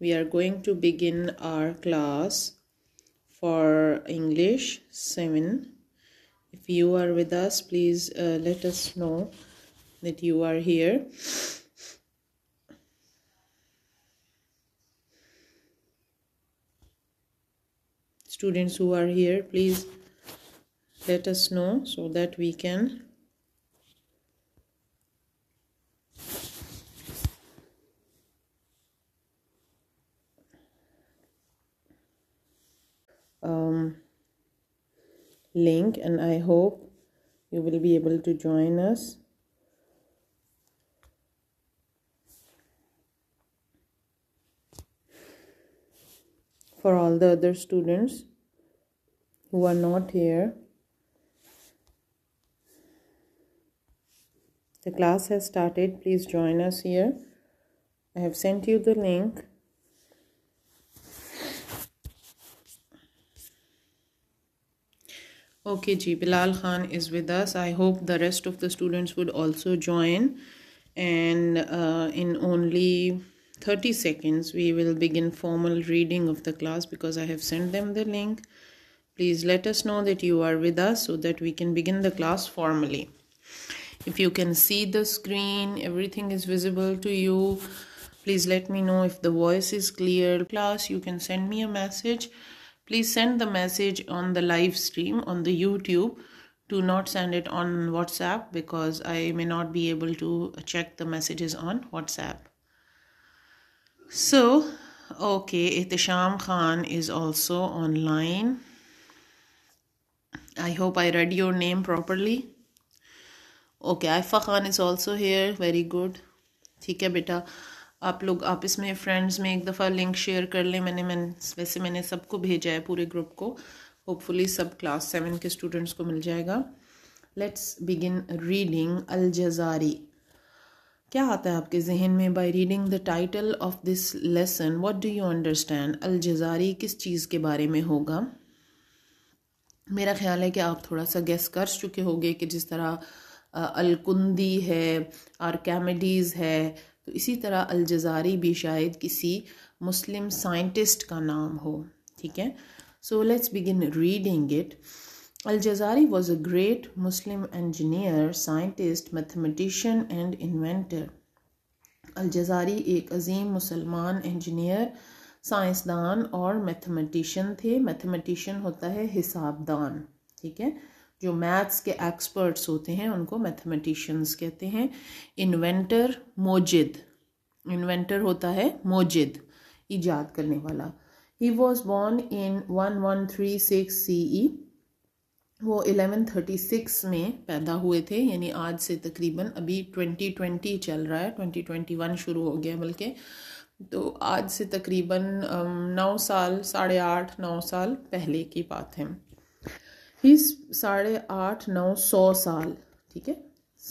we are going to begin our class for English 7 if you are with us please uh, let us know that you are here students who are here please let us know so that we can link and I hope you will be able to join us. For all the other students who are not here, the class has started. Please join us here. I have sent you the link. Okay, Ji, Bilal Khan is with us. I hope the rest of the students would also join. And uh, in only 30 seconds, we will begin formal reading of the class because I have sent them the link. Please let us know that you are with us so that we can begin the class formally. If you can see the screen, everything is visible to you. Please let me know if the voice is clear. Class, you can send me a message please send the message on the live stream on the youtube do not send it on whatsapp because i may not be able to check the messages on whatsapp so okay ihtisham khan is also online i hope i read your name properly okay aifa khan is also here very good ठीक है बेटा आप लोग आपस में friends में एक दफ़ा लिंक शेयर कर लें मैंने मैं वैसे मैंने सबको भेजा है पूरे ग्रुप को होपफुली सब क्लास सेवन के स्टूडेंट्स को मिल जाएगा let's begin reading al Jazari क्या आता है आपके जहन में by reading the title of this lesson what do you understand al Jazari किस चीज़ के बारे में होगा मेरा ख्याल है कि आप थोड़ा सा गेस कर चुके होंगे कि जिस तरह अलकुंदी है कैमेडीज है तो इसी तरह अलज़ारी भी शायद किसी मुस्लिम साइंटिस्ट का नाम हो ठीक है so let's begin reading it al Jazari was a great Muslim engineer scientist mathematician and inventor al Jazari एक अजीम मुसलमान इंजीनियर साइंसदान और मैथमेटिशन थे मैथमेटिशन होता है हिसाबदान ठीक है जो मैथ्स के एक्सपर्ट्स होते हैं उनको मैथमेटिशियंस कहते हैं इन्वेंटर मोजिद इन्वेंटर होता है मोजिद ईजाद करने वाला he was born in one one three six CE ई वो थर्टी सिक्स में पैदा हुए थे यानी आज से तकरीबन अभी ट्वेंटी ट्वेंटी चल रहा है ट्वेंटी ट्वेंटी वन शुरू हो गया बल्कि तो आज से तकरीबन नौ साल साढ़े आठ नौ साल पहले की बात है इस साढ़े आठ नौ सौ साल ठीक है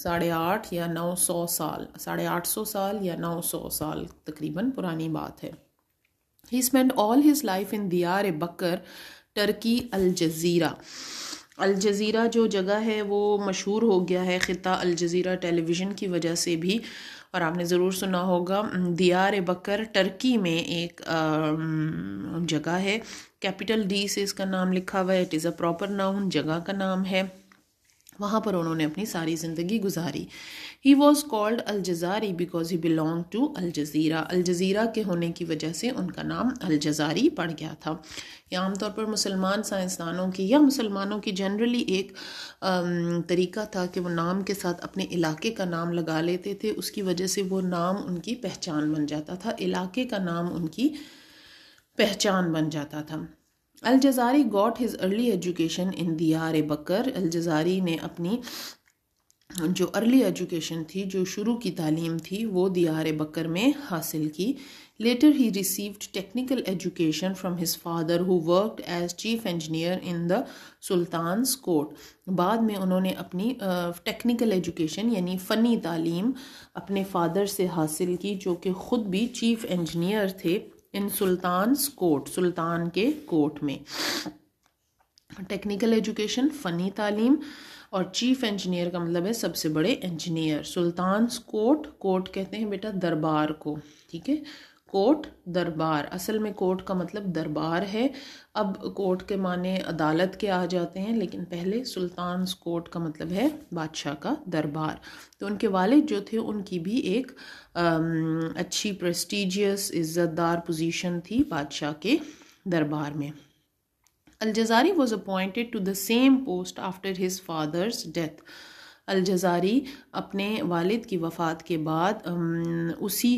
साढ़े आठ या नौ सौ साल साढ़े आठ सौ साल या नौ सौ साल तकरीबन पुरानी बात है he spend all his life in Diyarbakir Turkey Al Jazeera Al Jazeera जो जगह है वो मशहूर हो गया है ख़िता अलज़ीरा टेलीविज़न की वजह से भी और आपने ज़रूर सुना होगा दियार बकर टर्की में एक जगह है कैपिटल डी से इसका नाम लिखा हुआ है it is a proper noun जगह का नाम है वहाँ पर उन्होंने अपनी सारी ज़िंदगी गुजारी he was called al Jazari because he belong to al Jazira al Jazira के होने की वजह से उनका नाम अलज़ारी पड़ गया था यह आमतौर पर मुसलमान साइंसदानों की या मुसलमानों की जनरली एक तरीका था कि वो नाम के साथ अपने इलाके का नाम लगा लेते थे उसकी वजह से वो नाम उनकी पहचान बन जाता था इलाके का नाम उनकी पहचान बन जाता था al Jazari got his early education in Diyarbakir अलज़ारी ने अपनी जो अर्ली एजुकेशन थी जो शुरू की तालीम थी वो दियार बकर में हासिल की later he received technical education from his father who worked as chief engineer in the sultan's court बाद में उन्होंने अपनी टेक्निकल एजुकेशन यानी फ़नी तालीम अपने फादर से हासिल की जो कि ख़ुद भी चीफ इंजीनियर थे इन सुल्तान कोट सुल्तान के कोट में टेक्निकल एजुकेशन फ़नी तालीम और चीफ इंजीनियर का मतलब है सबसे बड़े इंजीनियर सुल्तान कोट कोट कहते हैं बेटा दरबार को ठीक है कोर्ट दरबार असल में कोर्ट का मतलब दरबार है अब कोर्ट के माने अदालत के आ जाते हैं लेकिन पहले सुल्तान कोर्ट का मतलब है बादशाह का दरबार तो उनके वालिद जो थे उनकी भी एक अच्छी प्रेस्टिजियस इज़्ज़तदार पोजीशन थी बादशाह के दरबार में al Jazari was appointed to the same post after his father's death al Jazari अपने वालिद की वफ़ात के बाद उसी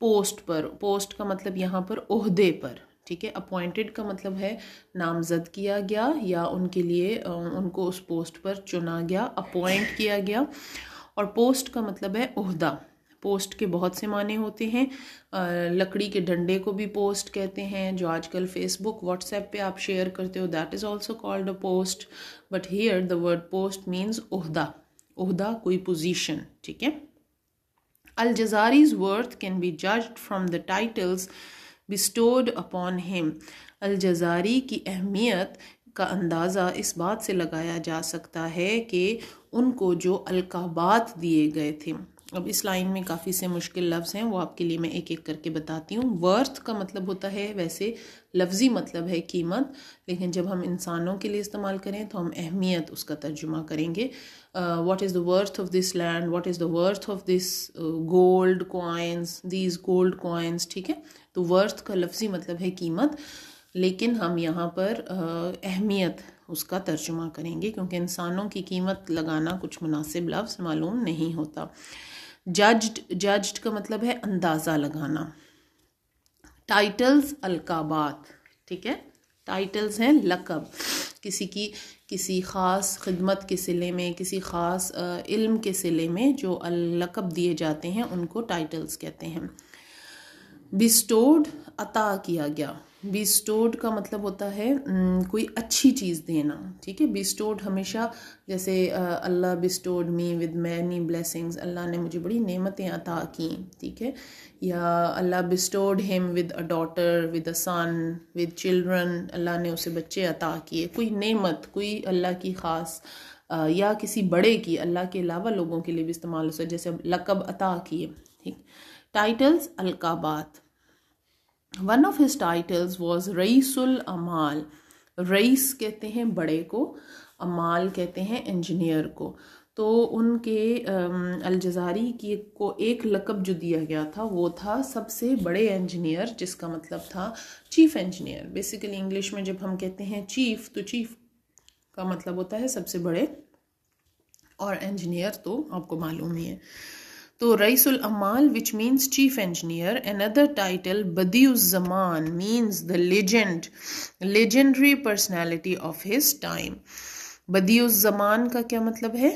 पोस्ट पर पोस्ट का मतलब यहाँ पर ओहदे पर ठीक है अपॉइंटेड का मतलब है नामजद किया गया या उनके लिए उनको उस पोस्ट पर चुना गया अपॉइंट किया गया और पोस्ट का मतलब है ओहदा पोस्ट के बहुत से माने होते हैं लकड़ी के डंडे को भी पोस्ट कहते हैं जो आजकल फेसबुक व्हाट्सएप पे आप शेयर करते हो that is also called a post but here the word post means ओहदा ओहदा कोई पोजीशन ठीक है Al Jazari's worth can be judged from the titles bestowed upon him. Al Jazari की अहमियत का अंदाज़ा इस बात से लगाया जा सकता है कि उनको जो अलकाबात दिए गए थे अब इस लाइन में काफ़ी से मुश्किल लफ्ज़ हैं वो आपके लिए मैं एक एक करके बताती हूँ वर्थ का मतलब होता है वैसे लफ्ज़ी मतलब है कीमत लेकिन जब हम इंसानों के लिए इस्तेमाल करें तो हम अहमियत उसका तर्जुमा करेंगे what is the worth of this land what is the worth of this gold coins these gold coins ठीक है तो वर्थ का लफ्ज़ी मतलब है कीमत लेकिन हम यहाँ पर अहमियत उसका तर्जुमा करेंगे क्योंकि इंसानों की कीमत लगाना कुछ मुनासिब लफ्ज़ मालूम नहीं होता जज्ड जज्ड का मतलब है अंदाज़ा लगाना टाइटल्स अलकाबात ठीक है टाइटल्स हैं लकब किसी की किसी ख़ास खिदमत के सिले में किसी ख़ास इल्म के सिले में जो लकब दिए जाते हैं उनको टाइटल्स कहते हैं बिस्टोड अता किया गया बिस्टोड का मतलब होता है कोई अच्छी चीज़ देना ठीक है बिस्टोड हमेशा जैसे Allah bestowed me with many blessings अल्लाह ने मुझे बड़ी नेमतें अता की ठीक है या Allah bestowed him with a daughter with a son with children अल्लाह ने उसे बच्चे अता किए कोई नेमत कोई अल्लाह की ख़ास या किसी बड़े की अल्लाह के अलावा लोगों के लिए भी इस्तेमाल हो सकता है जैसे लकब अता किए ठीक टाइटल्स अलकाबात one of his titles was रईसुल अमाल रईस कहते हैं बड़े को अमाल कहते हैं इंजीनियर को तो उनके अलज़ारी की को एक लकब जो दिया गया था वो था सबसे बड़े इंजीनियर जिसका मतलब था चीफ इंजीनियर बेसिकली इंग्लिश में जब हम कहते हैं चीफ तो चीफ का मतलब होता है सबसे बड़े और इंजीनियर तो आपको मालूम ही है तो रईसुल अमाल which means chief engineer another title बदीजमान means the legend legendary personality of his time बदीजमान का क्या मतलब है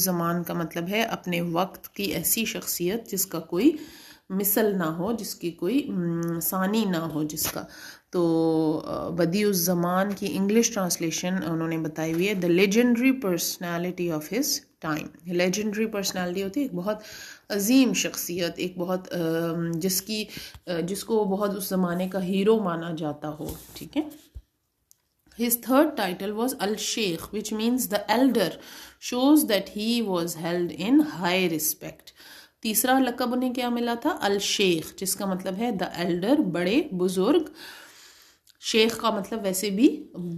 जमान का मतलब है अपने वक्त की ऐसी शख्सियत जिसका कोई मिसल ना हो जिसकी कोई सानी ना हो जिसका तो बदी उस जमान की इंग्लिश ट्रांसलेशन उन्होंने बताई हुई है the legendary personality of his time legendary personality होती है एक बहुत अजीम शख्सियत एक बहुत जिसकी जिसको बहुत उस ज़माने का हीरो माना जाता हो ठीक है His third title was Al Sheikh, which means the elder, shows that he was held in high respect. तीसरा लकब उन्हें क्या मिला था अल शेख जिसका मतलब है द एल्डर बड़े बुजुर्ग शेख का मतलब वैसे भी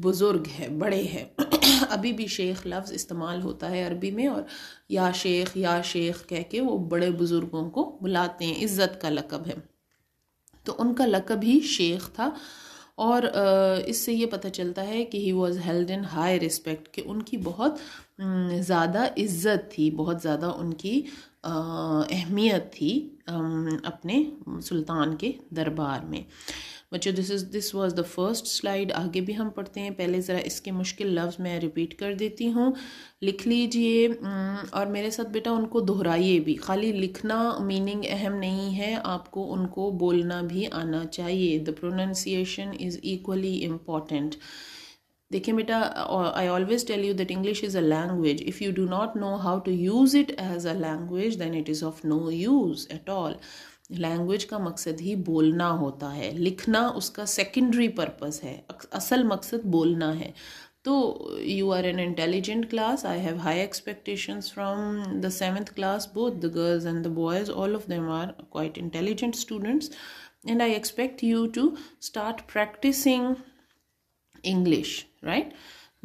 बुज़ुर्ग है बड़े हैं अभी भी शेख लफ्ज़ इस्तेमाल होता है अरबी में और या शेख या शेख कह के वो बड़े बुज़ुर्गों को बुलाते हैं इज़्ज़त का लकब है तो उनका लकब ही शेख था और इससे ये पता चलता है कि he was held in high respect कि उनकी बहुत ज़्यादा इज़्ज़त थी बहुत ज़्यादा उनकी अहमियत थी अपने सुल्तान के दरबार में बच्चों this is this was the first slide आगे भी हम पढ़ते हैं पहले ज़रा इसके मुश्किल लफ्ज़ मैं रिपीट कर देती हूँ लिख लीजिए और मेरे साथ बेटा उनको दोहराइए भी खाली लिखना मीनिंग अहम नहीं है आपको उनको बोलना भी आना चाहिए the pronunciation is equally important देखिए बेटा I always tell you that English is a language if you do not know how to use it as a language then it is of no use at all language का मकसद ही बोलना होता है लिखना उसका secondary purpose है असल मकसद बोलना है तो you are an intelligent class I have high expectations from the seventh class both the girls and the boys all of them are quite intelligent students and i expect you to start practicing English right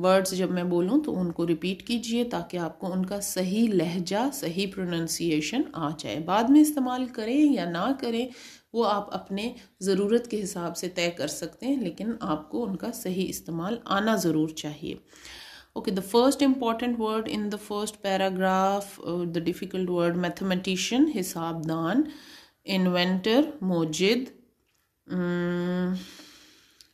words जब मैं बोलूँ तो उनको repeat कीजिए ताकि आपको उनका सही लहजा सही प्रोनंसिएशन आ जाए बाद में इस्तेमाल करें या ना करें वो आप अपने ज़रूरत के हिसाब से तय कर सकते हैं लेकिन आपको उनका सही इस्तेमाल आना ज़रूर चाहिए okay the first important word in the first paragraph the difficult word word हिसाब दान इन्वेंटर मोजिद um,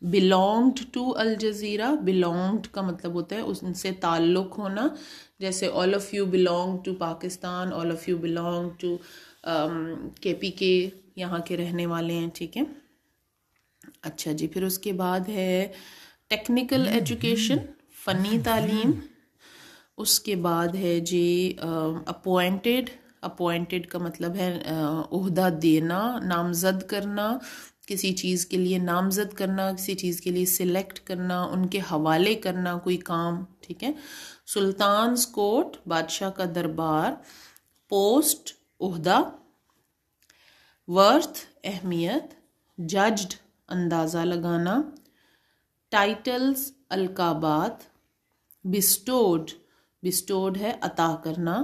belonged to Al Jazira belonged का मतलब होता है उनसे ताल्लुक़ होना जैसे all of you belong to Pakistan all of you belong to K P K यहाँ के रहने वाले हैं ठीक है अच्छा जी फिर उसके बाद है टेक्निकल एजुकेशन फ़नी तालीम उसके बाद है जी अपॉइंटेड um, अपॉइंटेड का मतलब है uh, उहदा देना नामजद करना किसी चीज़ के लिए नामज़द करना किसी चीज़ के लिए सिलेक्ट करना उनके हवाले करना कोई काम ठीक है सुल्तान्स कोर्ट बादशाह का दरबार पोस्ट उहदा वर्थ अहमियत जज्ड अंदाज़ा लगाना टाइटल्स अलकाबात बिस्टोड बिस्टोड है अता करना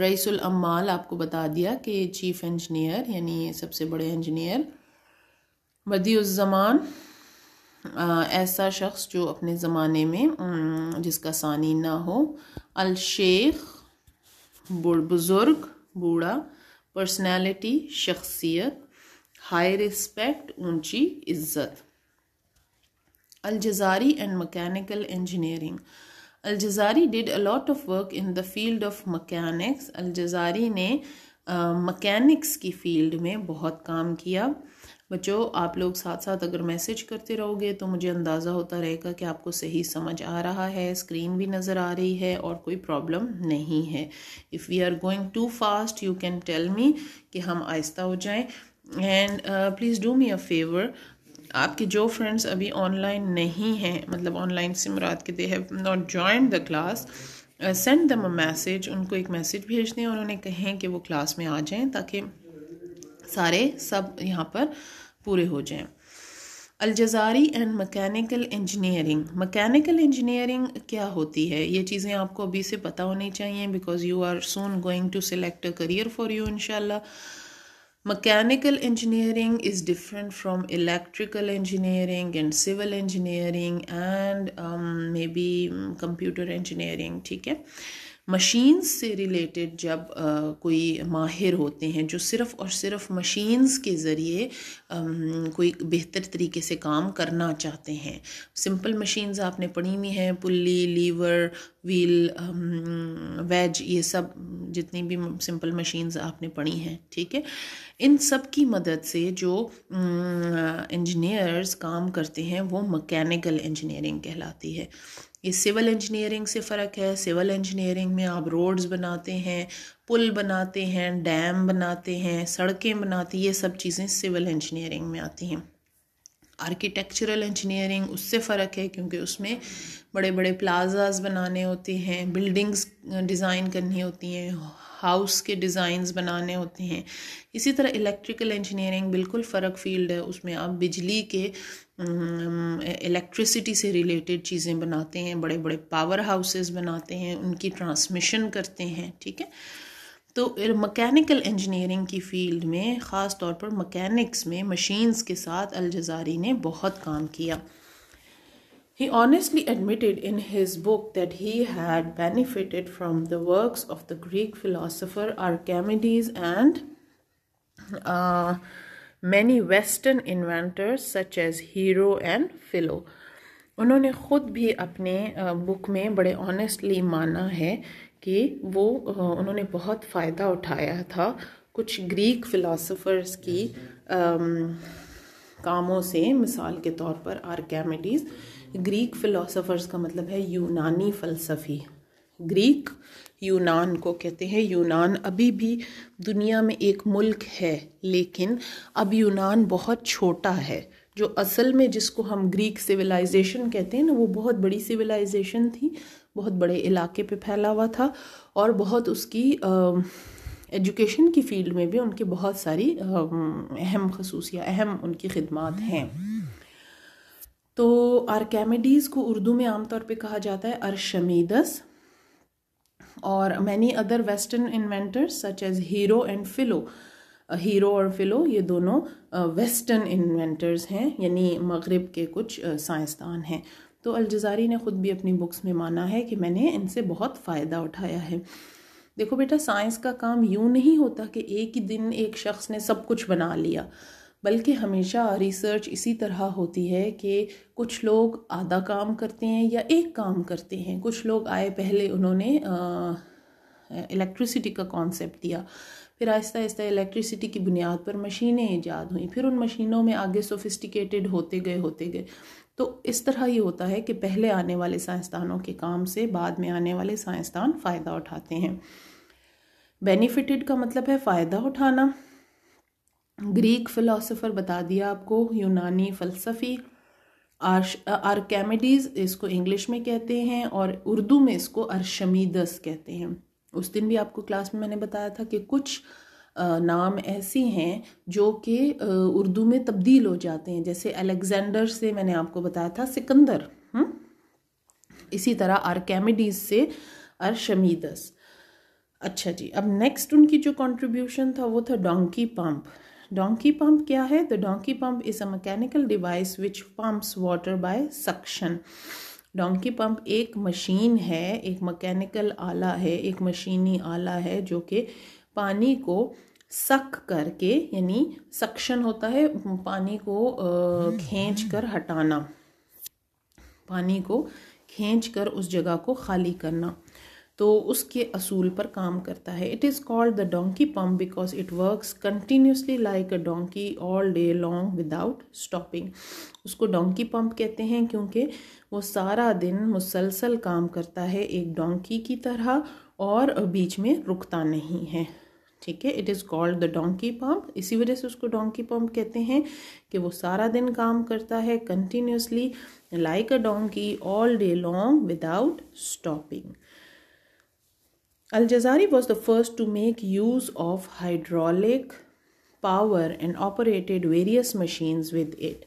रईसुल अम्माल आपको बता दिया कि चीफ इंजीनियर यानी सबसे बड़े इंजीनियर बदीज़मान ऐसा शख्स जो अपने ज़माने में जिसका सानी ना हो अल शेख बुज़ुर्ग बूढ़ा पर्सनैलिटी शख्सियत हाई रिस्पेक्ट ऊंची इज्जत Al Jazari and mechanical engineering Al Jazari did a lot of work in the field of mechanics Al Jazari ने मकैनिक्स की फील्ड में बहुत काम किया बच्चों आप लोग साथ साथ अगर मैसेज करते रहोगे तो मुझे अंदाज़ा होता रहेगा कि आपको सही समझ आ रहा है स्क्रीन भी नज़र आ रही है और कोई प्रॉब्लम नहीं है if we are going too fast you can tell me कि हम आहिस्ता हो जाएं and please do me a favour आपके जो फ्रेंड्स अभी ऑनलाइन नहीं हैं मतलब ऑनलाइन से मुराद के they have not join the class send them a message उनको एक मैसेज भेज दें और उन्हें कहें कि वो क्लास में आ जाएं ताकि सारे सब यहाँ पर पूरे हो जाएं Al Jazari and mechanical engineering mechanical engineering क्या होती है ये चीज़ें आपको अभी से पता होनी चाहिए because you are soon going to select a career for you इनशाला mechanical engineering is different from electrical engineering and civil engineering and um, maybe mm, computer engineering ठीक है मशीन्स से रिलेटेड जब आ, कोई माहिर होते हैं जो सिर्फ़ और सिर्फ मशीन्स के ज़रिए कोई बेहतर तरीके से काम करना चाहते हैं सिंपल मशीन्स आपने पढ़ी हुई हैं पुल्ली लीवर व्हील वेज ये सब जितनी भी सिंपल मशीन्स आपने पढ़ी हैं ठीक है इन सब की मदद से जो इंजीनियर्स काम करते हैं वो मकैनिकल इंजीनियरिंग कहलाती है ये सिविल इंजीनियरिंग से फ़र्क है सिविल इंजीनियरिंग में आप रोड्स बनाते हैं पुल बनाते हैं डैम बनाते हैं सड़कें बनाते ये सब चीज़ें सिविल इंजीनियरिंग में आती हैं आर्किटेक्चरल इंजीनियरिंग उससे फ़र्क है क्योंकि उसमें बड़े बड़े प्लाजाज बनाने होते हैं बिल्डिंग्स डिज़ाइन करनी होती हैं हाउस के डिज़ाइंस बनाने होते हैं इसी तरह इलेक्ट्रिकल इंजीनियरिंग बिल्कुल फ़र्क फील्ड है उसमें आप बिजली के इलेक्ट्रिसिटी से रिलेटेड चीज़ें बनाते हैं बड़े बड़े पावर हाउसेस बनाते हैं उनकी ट्रांसमिशन करते हैं ठीक है तो मकैनिकल इंजीनियरिंग की फ़ील्ड में ख़ास तौर पर मकैनिक्स में मशीन्स के साथ अलज़ारी ने बहुत काम किया He honestly admitted in his book that he had benefited from the works of the Greek philosopher Archimedes and uh, many Western inventors such as Hero and Philo. उन्होंने ख़ुद भी अपने बुक में बड़े ऑनेस्टली माना है कि वो उन्होंने बहुत फ़ायदा उठाया था कुछ ग्रीक फिलोसोफर्स की कामों से मिसाल के तौर पर आर्कैमिडीज़ ग्रीक फिलोसफर्स का मतलब है यूनानी फ़लसफ़ी ग्रीक यूनान को कहते हैं यूनान अभी भी दुनिया में एक मुल्क है लेकिन अब यूनान बहुत छोटा है जो असल में जिसको हम ग्रीक सिविलाइजेशन कहते हैं ना वो बहुत बड़ी सिविलाइजेशन थी बहुत बड़े इलाके पे फैला हुआ था और बहुत उसकी एजुकेशन की फील्ड में भी उनकी बहुत सारी अहम खसूसिया अहम उनकी खदमात हैं तो आर्कैमिडीज को उर्दू में आमतौर पे कहा जाता है अरशमीदस और many other western inventors such as Hero and Philo Hero और फिलो ये दोनों वेस्टर्न uh, इन्वेंटर्स हैं यानी मगरब के कुछ uh, साइंसदान हैं तो अलजारी ने ख़ुद भी अपनी बुक्स में माना है कि मैंने इनसे बहुत फ़ायदा उठाया है देखो बेटा साइंस का काम यूँ नहीं होता कि एक ही दिन एक शख्स ने सब कुछ बना लिया बल्कि हमेशा रिसर्च इसी तरह होती है कि कुछ लोग आधा काम करते हैं या एक काम करते हैं कुछ लोग आए पहले उन्होंने इलेक्ट्रिसिटी का कॉन्सेप्ट दिया फिर आहिस्ता आहिस्ता इलेक्ट्रिसिटी की बुनियाद पर मशीनें ईजाद हुई फिर उन मशीनों में आगे सोफिस्टिकेटेड होते गए होते गए तो इस तरह ये होता है कि पहले आने वाले साइंसदानों के काम से बाद में आने वाले साइंसदान फ़ायदा उठाते हैं बेनिफिटेड का मतलब है फ़ायदा उठाना ग्रीक फिलोसोफर बता दिया आपको यूनानी फ़लसफ़ी आर्केमिडीज़ इसको इंग्लिश में कहते हैं और उर्दू में इसको अरशमीदस कहते हैं उस दिन भी आपको क्लास में मैंने बताया था कि कुछ नाम ऐसे हैं जो कि उर्दू में तब्दील हो जाते हैं जैसे अलेक्ज़ेंडर से मैंने आपको बताया था सिकंदर हुँ? हम्म? इसी तरह आर्केमिडीज़ से अरशमीदस अच्छा जी अब नेक्स्ट उनकी जो कंट्रीब्यूशन था वो था डोंकी पंप डोंकी पंप क्या है the donkey pump is a mechanical device which pumps water by suction donkey pump एक मशीन है एक मैकेनिकल आला है एक मशीनी आला है जो कि पानी को सक करके यानी सक्शन होता है पानी को खींच कर हटाना पानी को खींच कर उस जगह को खाली करना तो उसके असूल पर काम करता है it is called the donkey pump because it works continuously like a donkey all day long without stopping उसको डोंकी पम्प कहते हैं क्योंकि वो सारा दिन मुसलसल काम करता है एक डोंकी की तरह और बीच में रुकता नहीं है ठीक है it is called the donkey pump इसी वजह से उसको डोंकी पम्प कहते हैं कि वो सारा दिन काम करता है continuously like a donkey all day long without stopping Al Jazari was the first to make use of hydraulic power and operated various machines with it.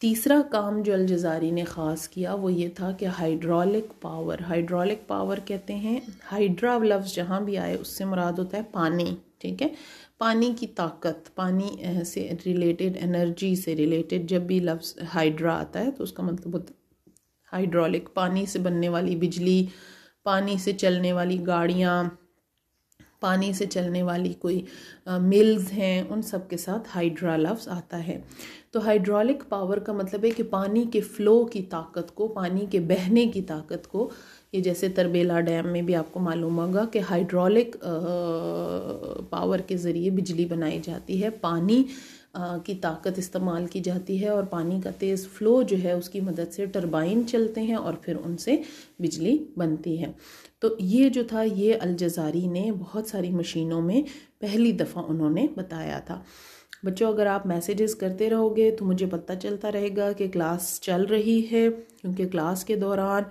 तीसरा काम जो अलजारी ने ख़ास किया वो ये था कि हाइड्रोलिक पावर हाइड्रोलिक पावर कहते हैं हाइड्रा लफ्ज़ जहाँ भी आए उससे मुराद होता है पानी ठीक है पानी की ताकत पानी से रिलेटेड एनर्जी से रिलेटेड जब भी लफ्ज़ हाइड्रा आता है तो उसका मतलब होता है हाइड्रोलिक पानी से बनने वाली बिजली पानी से चलने वाली गाड़ियाँ पानी से चलने वाली कोई मिल्स हैं उन सब के साथ हाइड्रा आता है तो हाइड्रोलिक पावर का मतलब है कि पानी के फ़्लो की ताकत को पानी के बहने की ताकत को ये जैसे तरबेला डैम में भी आपको मालूम होगा कि हाइड्रोलिक पावर के ज़रिए बिजली बनाई जाती है पानी की ताकत इस्तेमाल की जाती है और पानी का तेज़ फ्लो जो है उसकी मदद से टरबाइन चलते हैं और फिर उनसे बिजली बनती है तो ये जो था ये अलज़ारी ने बहुत सारी मशीनों में पहली दफ़ा उन्होंने बताया था बच्चों अगर आप मैसेजेस करते रहोगे तो मुझे पता चलता रहेगा कि क्लास चल रही है क्योंकि क्लास के दौरान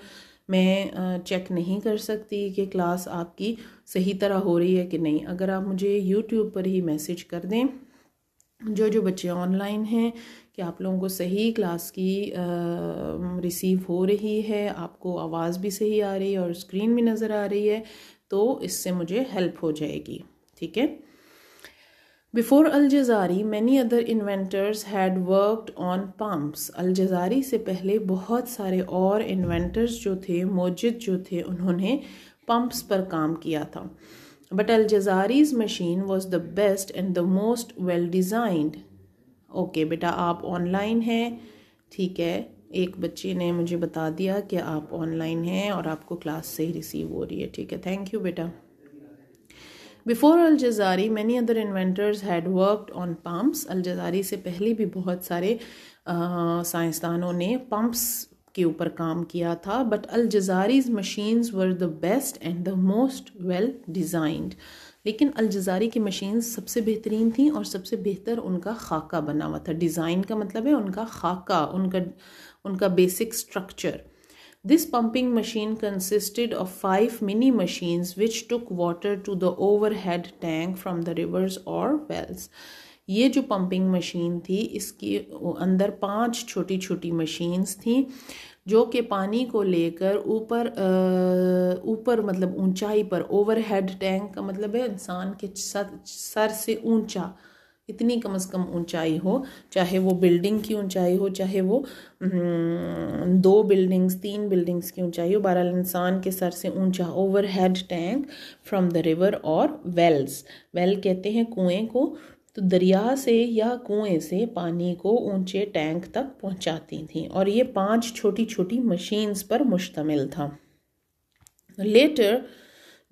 मैं चेक नहीं कर सकती कि क्लास आपकी सही तरह हो रही है कि नहीं अगर आप मुझे यूट्यूब पर ही मैसेज कर दें जो जो बच्चे ऑनलाइन हैं कि आप लोगों को सही क्लास की रिसीव हो रही है आपको आवाज़ भी सही आ रही है और स्क्रीन भी नज़र आ रही है तो इससे मुझे हेल्प हो जाएगी ठीक है before Al Jazari many other inventors had worked on pumps Al Jazari से पहले बहुत सारे और इन्वेंटर्स जो थे मोजिद जो थे उन्होंने पम्प्स पर काम किया था But Al Jazari's machine was the best and the most well designed. Okay बेटा आप ऑनलाइन हैं ठीक है एक बच्चे ने मुझे बता दिया कि आप ऑनलाइन हैं और आपको क्लास से ही रिसीव हो रही है ठीक है थैंक यू बेटा before Al Jazari many other inventors had worked on pumps Al Jazari से पहले भी बहुत सारे साइंसदानों ने पम्प्स के ऊपर काम किया था but Jazari's machines were the best and the most well designed लेकिन अलजजारी की मशीन सबसे बेहतरीन थी और सबसे बेहतर उनका खाका बना हुआ था डिज़ाइन का मतलब है उनका खाका उनका उनका basic structure This pumping machine consisted of five mini machines which took water to the overhead tank from the rivers or wells. ये जो पंपिंग मशीन थी इसके अंदर पांच छोटी छोटी मशीन्स थी जो कि पानी को लेकर ऊपर ऊपर मतलब ऊंचाई पर ओवरहेड टैंक का मतलब है इंसान के सर से ऊंचा इतनी कम से कम ऊंचाई हो चाहे वो बिल्डिंग की ऊंचाई हो चाहे वो हम्म, दो बिल्डिंग्स तीन बिल्डिंग्स की ऊंचाई हो बहरहाल इंसान के सर से ऊंचा overhead tank from the river और वेल्स वेल कहते हैं कुएं को तो दरिया से या कुएं से पानी को ऊंचे टैंक तक पहुंचाती थी और ये पांच छोटी छोटी मशीन्स पर मुश्तमिल था लेटर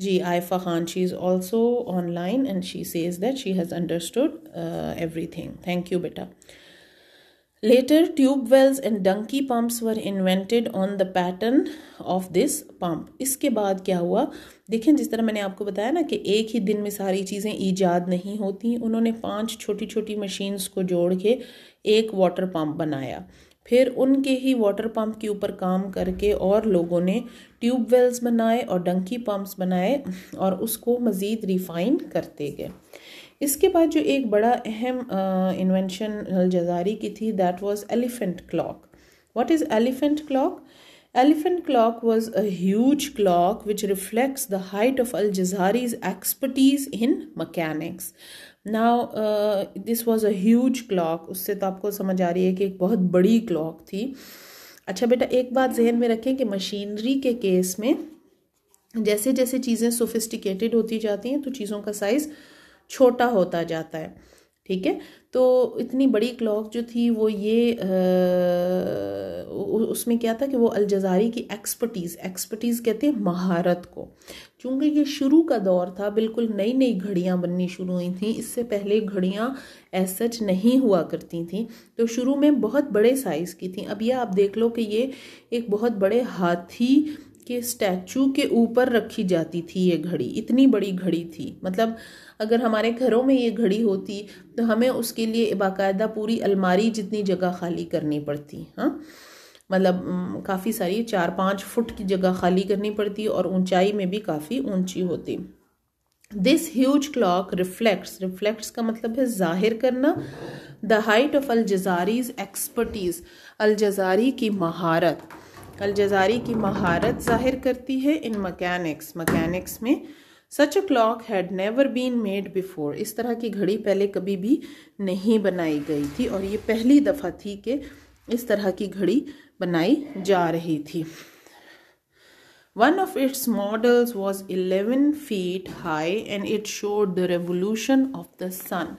जी Aifa Khan she is also online and she says that she has understood everything thank you बेटा Later, tube wells and donkey pumps were invented on the pattern of this pump. इसके बाद क्या हुआ देखें जिस तरह मैंने आपको बताया ना कि एक ही दिन में सारी चीज़ें ईजाद नहीं होती उन्होंने पांच छोटी छोटी मशीन्स को जोड़ के एक वाटर पम्प बनाया फिर उनके ही वाटर पम्प के ऊपर काम करके और लोगों ने ट्यूब वेल्स बनाए और डंकी पम्प्स बनाए और उसको मज़ीद रिफ़ाइन करते गए इसके बाद जो एक बड़ा अहम इन्वेंशन अलजारी की थी that was elephant clock what is elephant clock elephant clock was a huge clock which reflects the height of Al Jazari's expertise in mechanics now this was a huge clock उससे तो आपको समझ आ रही है कि एक बहुत बड़ी क्लॉक थी अच्छा बेटा एक बात जहन में रखें कि मशीनरी के केस में जैसे जैसे चीज़ें सोफिस्टिकेटेड होती जाती हैं तो चीज़ों का साइज़ छोटा होता जाता है ठीक है तो इतनी बड़ी क्लॉक जो थी वो ये आ, उसमें क्या था कि वो अलज़ारी की एक्सपर्टीज़ एक्सपर्टीज़ कहते हैं महारत को चूँकि ये शुरू का दौर था बिल्कुल नई नई घड़ियाँ बननी शुरू हुई थी इससे पहले घड़ियाँ एज नहीं हुआ करती थी तो शुरू में बहुत बड़े साइज़ की थी अब ये आप देख लो कि ये एक बहुत बड़े हाथी के स्टैचू के ऊपर रखी जाती थी ये घड़ी इतनी बड़ी घड़ी थी मतलब अगर हमारे घरों में ये घड़ी होती तो हमें उसके लिए बाकायदा पूरी अलमारी जितनी जगह खाली करनी पड़ती हाँ मतलब काफ़ी सारी चार पाँच फुट की जगह खाली करनी पड़ती और ऊंचाई में भी काफ़ी ऊंची होती this huge clock reflects reflects का मतलब है जाहिर करना the height of Al Jazari's expertise Al Jazari की महारत जजारी की महारत जाहिर करती है इन मकैनिक्स मकैनिक्स में such a clock had never been made before इस तरह की घड़ी पहले कभी भी नहीं बनाई गई थी और ये पहली दफ़ा थी कि इस तरह की घड़ी बनाई जा रही थी one of its models was eleven feet high and it showed the revolution of the sun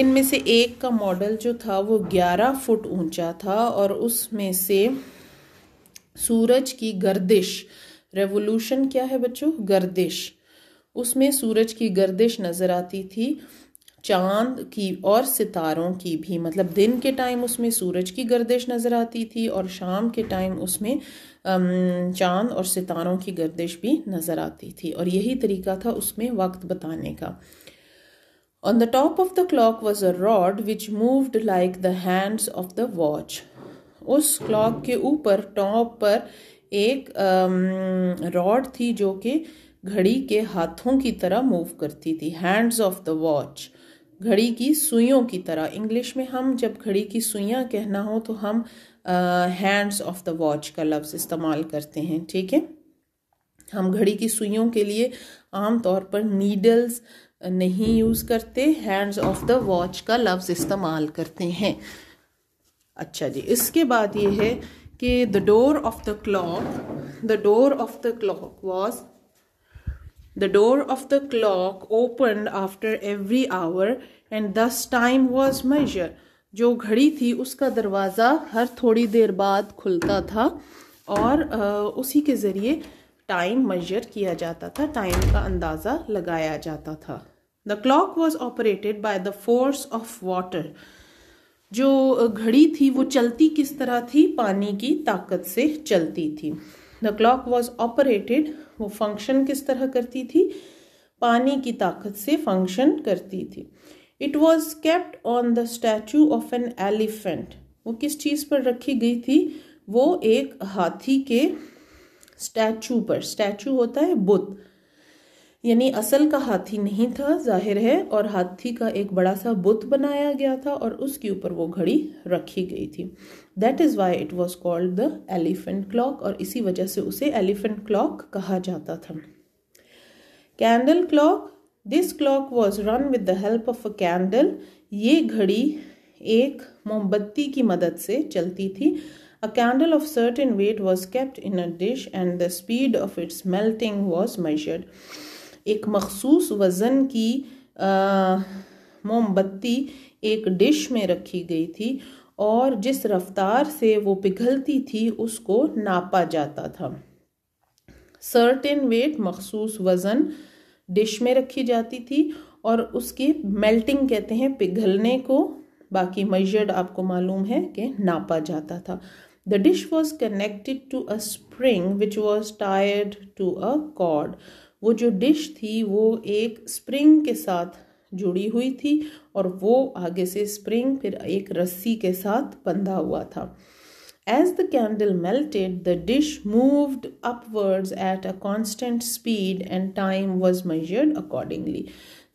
इनमें से एक का मॉडल जो था वो 11 फुट ऊंचा था और उसमें से सूरज की गर्दिश रेवोल्यूशन क्या है बच्चों गर्दिश उसमें सूरज की गर्दिश नज़र आती थी चांद की और सितारों की भी मतलब दिन के टाइम उसमें सूरज की गर्दिश नज़र आती थी और शाम के टाइम उसमें चांद और सितारों की गर्दिश भी नज़र आती थी और यही तरीका था उसमें वक्त बताने का on the top of the clock was a rod which moved like the hands of the watch उस क्लॉक के ऊपर टॉप पर एक रॉड थी जो कि घड़ी के हाथों की तरह मूव करती थी हैंड्स ऑफ द वॉच घड़ी की सुइयों की तरह इंग्लिश में हम जब घड़ी की सुइयां कहना हो तो हम हैंड्स ऑफ द वॉच का लफ्ज़ इस्तेमाल करते हैं ठीक है हम घड़ी की सुइयों के लिए आम तौर पर नीडल्स नहीं यूज़ करते हैंड्स ऑफ द वॉच का लफ्ज़ इस्तेमाल करते हैं अच्छा जी इसके बाद ये है कि the door of the clock the door of the clock was the door of the clock open after every hour and this time was measure जो घड़ी थी उसका दरवाज़ा हर थोड़ी देर बाद खुलता था और उसी के ज़रिए टाइम मेजर किया जाता था टाइम का अंदाज़ा लगाया जाता था the clock was operated by the force of water जो घड़ी थी वो चलती किस तरह थी पानी की ताकत से चलती थी द क्लॉक वॉज ऑपरेटेड वो फंक्शन किस तरह करती थी पानी की ताकत से फंक्शन करती थी it was kept on the statue of an elephant वो किस चीज़ पर रखी गई थी वो एक हाथी के स्टैचू पर स्टैचू होता है बुत यानी असल का हाथी नहीं था जाहिर है और हाथी का एक बड़ा सा बुत बनाया गया था और उसके ऊपर वो घड़ी रखी गई थी that is why it was called the elephant clock और इसी वजह से उसे एलिफेंट क्लॉक कहा जाता था candle clock this clock was run with the help of a candle ये घड़ी एक मोमबत्ती की मदद से चलती थी a candle of certain weight was kept in a dish and the speed of its melting was measured एक मखसूस वज़न की मोमबत्ती एक डिश में रखी गई थी और जिस रफ्तार से वो पिघलती थी उसको नापा जाता था सर्टेन वेट मखसूस वज़न डिश में रखी जाती थी और उसकी मेल्टिंग कहते हैं पिघलने को बाकी मेजर्ड आपको मालूम है कि नापा जाता था the dish was connected to a spring which was tired to a cord वो जो डिश थी वो एक स्प्रिंग के साथ जुड़ी हुई थी और वो आगे से स्प्रिंग फिर एक रस्सी के साथ बंधा हुआ था as the candle melted the dish moved upwards at a constant speed and time was measured accordingly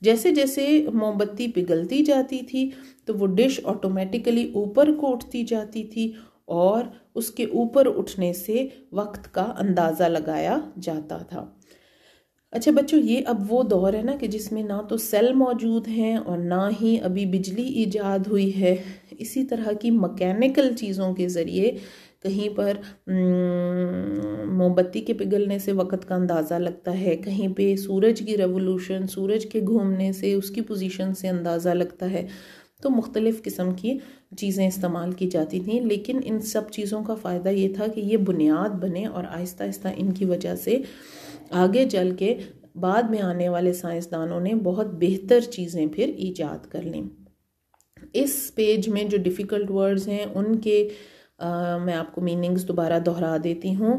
जैसे जैसे मोमबत्ती पिघलती जाती थी तो वो डिश ऑटोमेटिकली ऊपर को उठती जाती थी और उसके ऊपर उठने से वक्त का अंदाज़ा लगाया जाता था अच्छा बच्चों ये अब वो दौर है ना कि जिसमें ना तो सेल मौजूद हैं और ना ही अभी बिजली ईजाद हुई है इसी तरह की मकैनिकल चीज़ों के ज़रिए कहीं पर मोमबत्ती के पिघलने से वक़्त का अंदाज़ा लगता है कहीं पे सूरज की रेवोल्यूशन सूरज के घूमने से उसकी पोजीशन से अंदाज़ा लगता है तो मुख्तलिफ़ किस्म की चीज़ें इस्तेमाल की जाती थी लेकिन इन सब चीज़ों का फ़ायदा ये था कि ये बुनियाद बने और आहिस्ता आहिस्ता इनकी वजह से आगे चल के बाद में आने वाले साइंसदानों ने बहुत बेहतर चीज़ें फिर ईजाद कर लीं इस पेज में जो डिफ़िकल्ट वर्ड्स हैं उनके आ, मैं आपको मीनिंग्स दोबारा दोहरा देती हूँ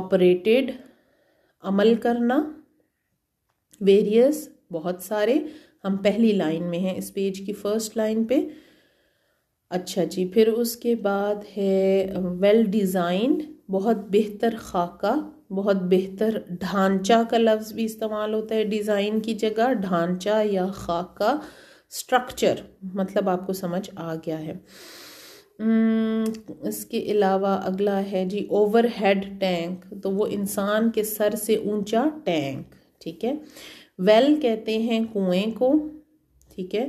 ऑपरेटेड अमल करना वेरियस बहुत सारे हम पहली लाइन में हैं इस पेज की फर्स्ट लाइन पे अच्छा जी फिर उसके बाद है वेल well डिज़ाइंड बहुत बेहतर खाका बहुत बेहतर ढांचा का लफ्ज़ भी इस्तेमाल होता है डिज़ाइन की जगह ढांचा या खाक का स्ट्रक्चर मतलब आपको समझ आ गया है इसके अलावा अगला है जी ओवर हेड टैंक तो वो इंसान के सर से ऊंचा टैंक ठीक है वेल well कहते हैं कुएं को ठीक है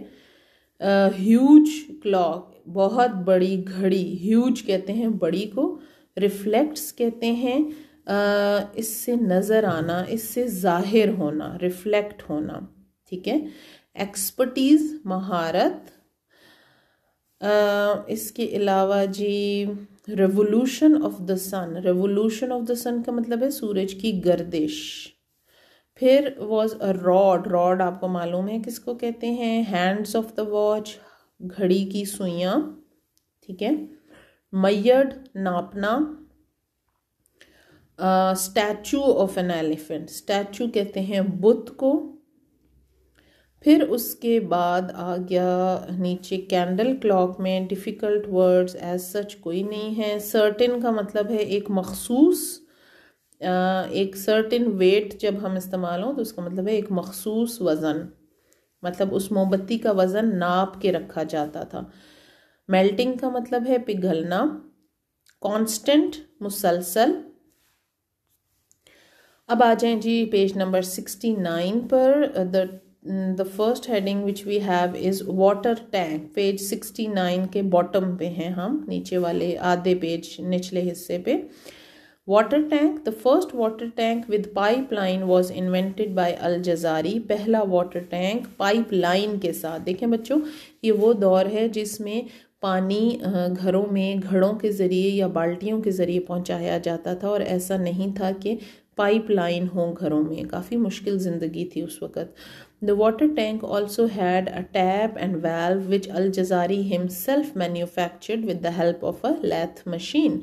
ह्यूज क्लॉक बहुत बड़ी घड़ी ह्यूज कहते हैं बड़ी को रिफ्लेक्ट्स कहते हैं इससे नज़र आना इससे ज़ाहिर होना रिफ्लेक्ट होना ठीक है एक्सपर्टीज़ महारत इसके अलावा जी revolution of the sun revolution of the sun का मतलब है सूरज की गर्दिश फिर वॉज अ रॉड रॉड आपको मालूम है किसको कहते हैं हैंड्स ऑफ द वॉच घड़ी की सुइयाँ ठीक है मैयड नापना statue of an elephant statue कहते हैं बुत को फिर उसके बाद आ गया नीचे कैंडल क्लॉक में डिफ़िकल्ट वर्ड्स एज सच कोई नहीं है सर्टिन का मतलब है एक मखसूस एक सर्टिन वेट जब हम इस्तेमाल हों तो उसका मतलब है एक मखसूस वज़न मतलब उस मोमबत्ती का वज़न नाप के रखा जाता था मेल्टिंग का मतलब है पिघलना कांस्टेंट मुसलसल अब आ जाएं जी पेज नंबर सिक्सटी नाइन पर the the first heading which we have is water tank page sixty nine के बॉटम पे हैं हम नीचे वाले आधे पेज निचले हिस्से पे water tank the first water tank with pipeline was invented by Al Jazari पहला वाटर टैंक पाइप लाइन के साथ देखें बच्चों ये वो दौर है जिसमें पानी uh, घरों में घड़ों के ज़रिए या बाल्टियों के ज़रिए पहुंचाया जाता था और ऐसा नहीं था कि पाइपलाइन हो घरों में काफ़ी मुश्किल ज़िंदगी थी उस वक़्त the water tank also had a tap and valve which Al Jazari himself manufactured with the help of a lathe machine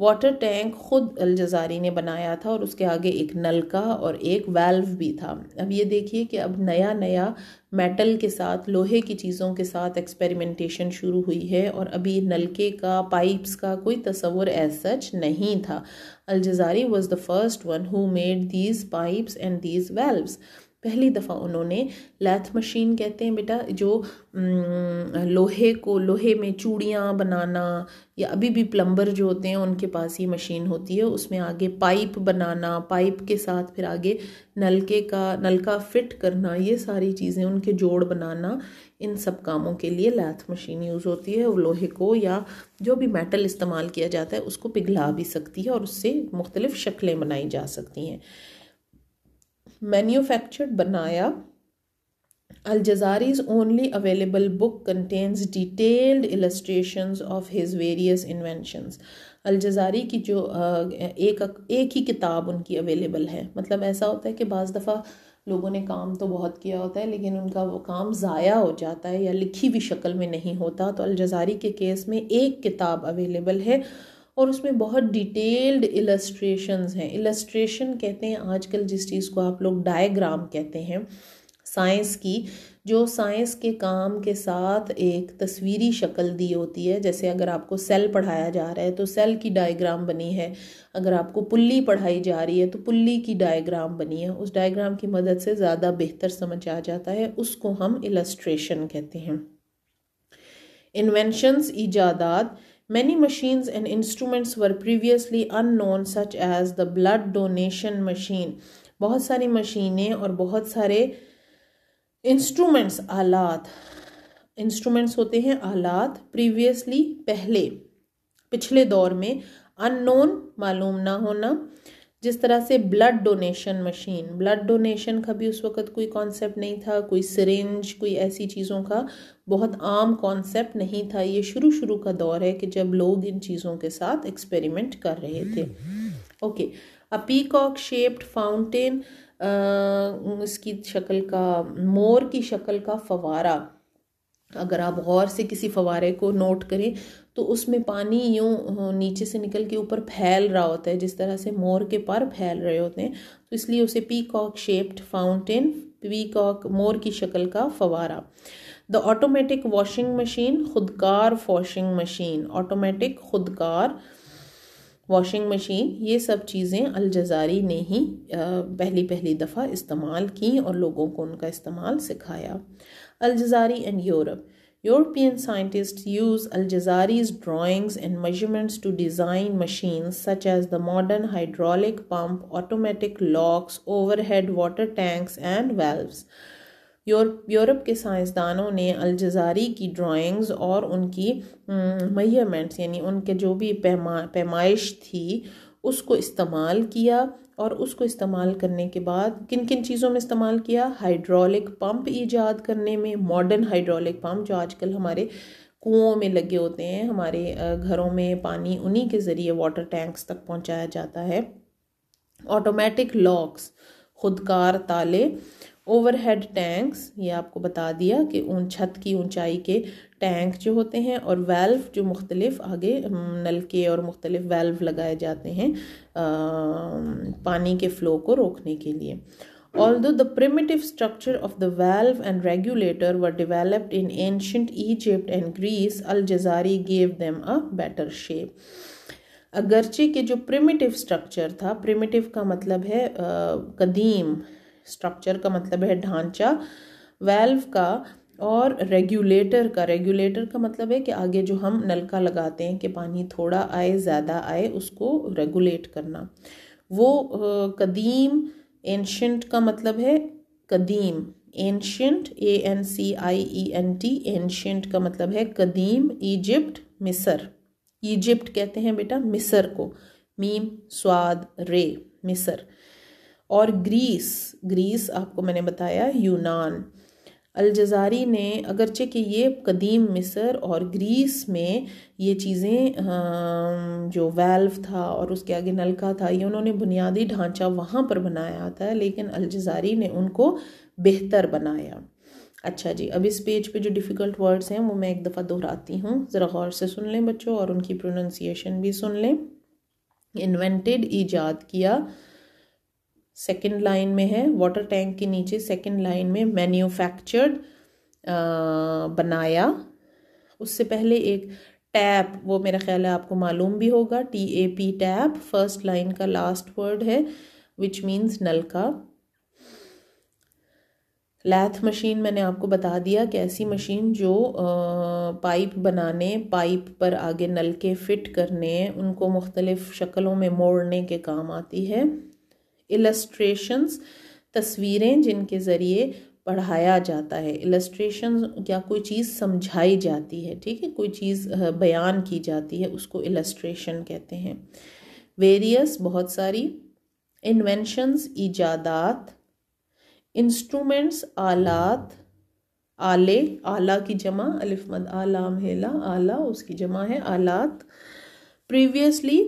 water tank ख़ुद अलजारी ने बनाया था और उसके आगे एक नलका और एक वेल्व भी था अब ये देखिए कि अब नया नया मेटल के साथ लोहे की चीज़ों के साथ एक्सपेरिमेंटेशन शुरू हुई है और अभी नलके का पाइप्स का कोई तस्वर एज सच नहीं था Al Jazari was the first one who made these pipes and these valves पहली दफ़ा उन्होंने लैथ मशीन कहते हैं बेटा जो लोहे को लोहे में चूड़ियाँ बनाना या अभी भी प्लम्बर जो होते हैं उनके पास ही मशीन होती है उसमें आगे पाइप बनाना पाइप के साथ फिर आगे नलके का नलका फिट करना ये सारी चीज़ें उनके जोड़ बनाना इन सब कामों के लिए लैथ मशीन यूज़ होती है लोहे को या जो भी मेटल इस्तेमाल किया जाता है उसको पिघला भी सकती है और उससे मुख्तलिफ़ शक्लें बनाई जा सकती हैं manufactured Banaya. Al Jazari's only available book contains detailed illustrations of his various inventions. अल जजारी की जो एक एक ही किताब उनकी अवेलेबल है मतलब ऐसा होता है कि बज़ दफ़ा लोगों ने काम तो बहुत किया होता है लेकिन उनका वो काम ज़ाया हो जाता है या लिखी हुई शक्ल में नहीं होता तो अल जजारी के केस में एक किताब अवेलेबल है और उसमें बहुत डिटेल्ड इलस्ट्रेशंस हैं इलस्ट्रेशन कहते हैं आजकल जिस चीज़ को आप लोग डायग्राम कहते हैं साइंस की जो साइंस के काम के साथ एक तस्वीरी शक्ल दी होती है जैसे अगर आपको सेल पढ़ाया जा रहा है तो सेल की डायग्राम बनी है अगर आपको पुल्ली पढ़ाई जा रही है तो पुल्ली की डायग्राम बनी है उस डायग्राम की मदद से ज़्यादा बेहतर समझ आ जाता है उसको हम इलस्ट्रेशन कहते हैं इन्वेंशंस ईजादात Many machines and instruments were previously unknown such as the blood donation machine. बहुत सारी मशीनें और बहुत सारे इंस्ट्रूमेंट्स आलात इंस्ट्रूमेंट्स होते हैं आलात प्रीवियसली पहले पिछले दौर में अननोन मालूम ना होना जिस तरह से blood donation machine blood donation का भी उस वक़्त कोई कॉन्सेप्ट नहीं था कोई सरेंज कोई ऐसी चीज़ों का बहुत आम कॉन्सेप्ट नहीं था ये शुरू शुरू का दौर है कि जब लोग इन चीज़ों के साथ एक्सपेरिमेंट कर रहे थे okay a peacock shaped fountain इसकी शक्ल का मोर की शक्ल का फवारा अगर आप गौर से किसी फवारे को नोट करें तो उसमें पानी यूँ नीचे से निकल के ऊपर फैल रहा होता है जिस तरह से मोर के पर फैल रहे होते हैं तो इसलिए उसे पीकॉक शेप्ड फाउंटेन पीकॉक मोर की शक्ल का फवारा द ऑटोमेटिक वॉशिंग मशीन खुदकार वॉशिंग मशीन ऑटोमेटिक खुदकार वॉशिंग मशीन ये सब चीज़ें अलज़ारी ने ही पहली पहली दफ़ा इस्तेमाल की और लोगों को उनका इस्तेमाल सिखाया Al Jazari and Europe European scientists use Al Jazari's drawings and measurements to design machines such as the modern hydraulic pump, automatic locks, overhead water tanks, and valves. Europe के साइंसदानों ने अलजजारी की ड्राइंग्स और उनकी मेजरमेंट्स यानी उनके जो भी पैमा पैमाइश थी उसको इस्तेमाल किया और उसको इस्तेमाल करने के बाद किन किन चीज़ों में इस्तेमाल किया हाइड्रोलिक पंप ईजाद करने में मॉडर्न हाइड्रोलिक पंप जो आजकल हमारे कुओं में लगे होते हैं हमारे घरों में पानी उन्हीं के ज़रिए वाटर टैंक्स तक पहुंचाया जाता है ऑटोमेटिक लॉक्स खुदकार ताले ओवरहेड टैंक्स ये आपको बता दिया कि उन छत की ऊंचाई के टैंक जो होते हैं और वेल्व जो मुख्तलिफ आगे नलके और मुख्तलिफ वेल्व लगाए जाते हैं आ, पानी के फ्लो को रोकने के लिए although the primitive structure of the valve and regulator were developed in ancient Egypt and Greece Al Jazari gave them a better shape अगरचे के जो प्रिमेटिव स्ट्रक्चर था प्रिमेटिव का मतलब है आ, कदीम स्ट्रक्चर का मतलब है ढांचा वेल्व का और रेगुलेटर का रेगुलेटर का मतलब है कि आगे जो हम नलका लगाते हैं कि पानी थोड़ा आए ज़्यादा आए उसको रेगुलेट करना वो कदीम एंशंट का मतलब है कदीम ancient A N C I E N T ancient का मतलब है कदीम इजिप्ट मिसर इजिप्ट कहते हैं बेटा मिसर को मीम स्वाद रे मिसर और ग्रीस ग्रीस आपको मैंने बताया यूनान अलजज़ारी ने अगरचे कि ये कदीम मिस्र और ग्रीस में ये चीज़ें जो वेल्व था और उसके आगे नलका था ये उन्होंने बुनियादी ढांचा वहाँ पर बनाया था लेकिन अलजज़ारी ने उनको बेहतर बनाया अच्छा जी अब इस पेज पे जो डिफ़िकल्ट वर्ड्स हैं वो मैं एक दफ़ा दोहराती हूँ ज़रा गौर से सुन लें बच्चों और उनकी प्रोनंसिएशन भी सुन लें इन्वेंटेड ईजाद किया सेकेंड लाइन में है वाटर टैंक के नीचे सेकेंड लाइन में मैन्युफैक्चर्ड बनाया उससे पहले एक टैप वो मेरा ख्याल है आपको मालूम भी होगा T A P tap first line का लास्ट वर्ड है विच मीन्स नल का लैथ मशीन मैंने आपको बता दिया कि ऐसी मशीन जो पाइप बनाने पाइप पर आगे नल के फिट करने उनको मुख्तलिफ़ शक्लों में मोड़ने के काम आती है इलस्ट्रेशंस तस्वीरें जिनके ज़रिए पढ़ाया जाता है इलस्ट्रेशन या कोई चीज़ समझाई जाती है ठीक है कोई चीज़ बयान की जाती है उसको इलस्ट्रेशन कहते हैं वेरियस बहुत सारी इन्वेंशंस ईजादात इंस्ट्रूमेंट्स आलात आले आला की जमा अलिफमद आला मेला आला उसकी जमा है आलात प्रीवियसली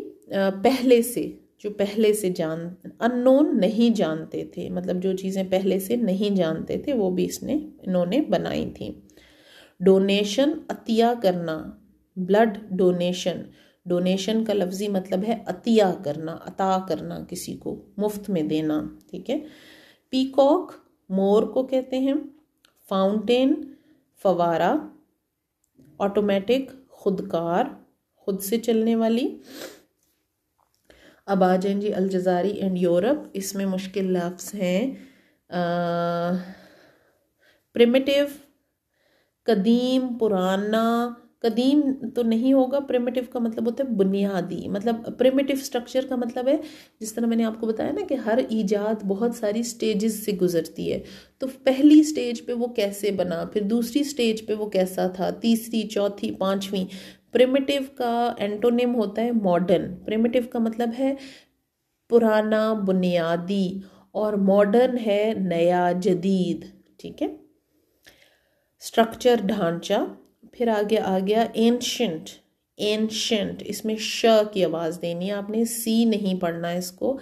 पहले से जो पहले से जान अननोन नहीं जानते थे मतलब जो चीज़ें पहले से नहीं जानते थे वो भी इसने इन्होंने बनाई थी डोनेशन अतिया करना ब्लड डोनेशन डोनेशन का लफ्ज़ी मतलब है अतिया करना अता करना किसी को मुफ्त में देना ठीक है पीकॉक मोर को कहते हैं फाउंटेन फवारा ऑटोमेटिक खुदकार खुद से चलने वाली अब आ जाए जी अलज़ारी एंड यूरोप इसमें मुश्किल लफ्स हैं प्रिमिटिव कदीम पुराना कदीम तो नहीं होगा प्रिमिटिव का मतलब होता है बुनियादी मतलब प्रिमिटिव स्ट्रक्चर का मतलब है जिस तरह मैंने आपको बताया ना कि हर ईजाद बहुत सारी स्टेजेस से गुजरती है तो पहली स्टेज पे वो कैसे बना फिर दूसरी स्टेज पे वो कैसा था तीसरी चौथी पाँचवीं प्रिमिटिव का एंटोनिम होता है मॉडर्न प्रिमिटिव का मतलब है पुराना बुनियादी और मॉडर्न है नया जदीद ठीक है स्ट्रक्चर ढांचा फिर आगे आ गया एंशंट एंशंट इसमें श की आवाज़ देनी है आपने सी नहीं पढ़ना है इसको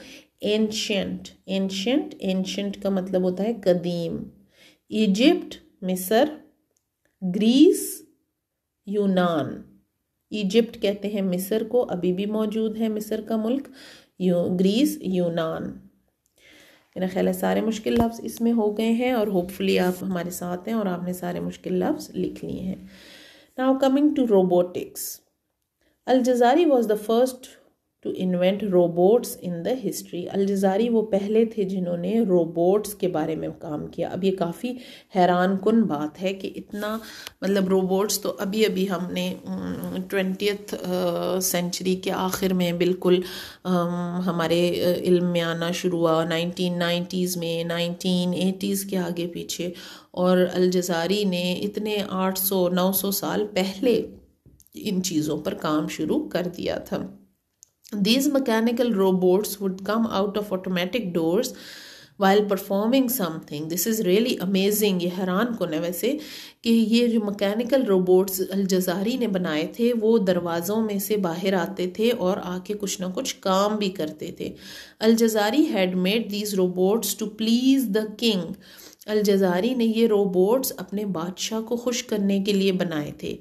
एंशंट एंशंट एंशंट का मतलब होता है कदीम इजिप्ट मिसर ग्रीस यूनान इजिप्ट कहते हैं मिस्र को अभी भी मौजूद है मिस्र का मुल्क यू ग्रीस यूनान मेरा ख्याल है सारे मुश्किल लफ्ज़ इसमें हो गए हैं और होपफुली आप हमारे साथ हैं और आपने सारे मुश्किल लफ्ज़ लिख लिए हैं now coming to robotics Al Jazari was the first to invent robots in the history Al Jazari वो पहले थे जिन्होंने रोबोट्स के बारे में काम किया अब ये काफ़ी हैरान कन बात है कि इतना मतलब रोबोट्स तो अभी अभी हमने ट्वेंटियथ सेंचुरी के आखिर में बिल्कुल हमारे इल्म में आना शुरू हुआ नाइनटीन नाइन्टीज़ में नाइनटीन एटीज़ के आगे पीछे और अलज़ारी ने इतने आठ सौ नौ सौ साल पहले इन चीज़ों पर काम शुरू कर दिया था These mechanical robots would come out of automatic doors while performing something this is really amazing ये हैरान कन है वैसे कि ये जो मकैनिकल रोबोट्स अलजारी ने बनाए थे वो दरवाज़ों में से बाहर आते थे और आके कुछ ना कुछ काम भी करते थे Al Jazari had made these robots to please the king Al Jazari ने ये रोबोट्स अपने बादशाह को खुश करने के लिए बनाए थे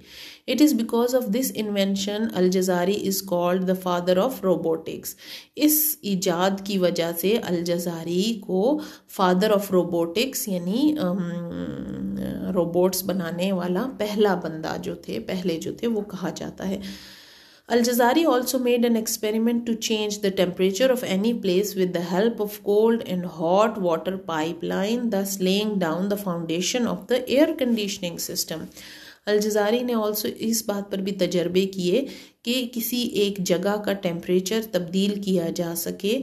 it is because of this invention Al Jazari is called the father of robotics इस ईजाद की वजह से अलजारी को फादर ऑफ रोबोटिक्स यानी रोबोट्स बनाने वाला पहला बंदा जो थे पहले जो थे वो कहा जाता है Al Jazari also made an experiment to change the temperature of any place with the help of cold and hot water pipe line thus laying down the foundation of the air conditioning system Al Jazari ने also इस बात पर भी तजर्बे किए कि किसी एक जगह का टेम्परेचर तब्दील किया जा सके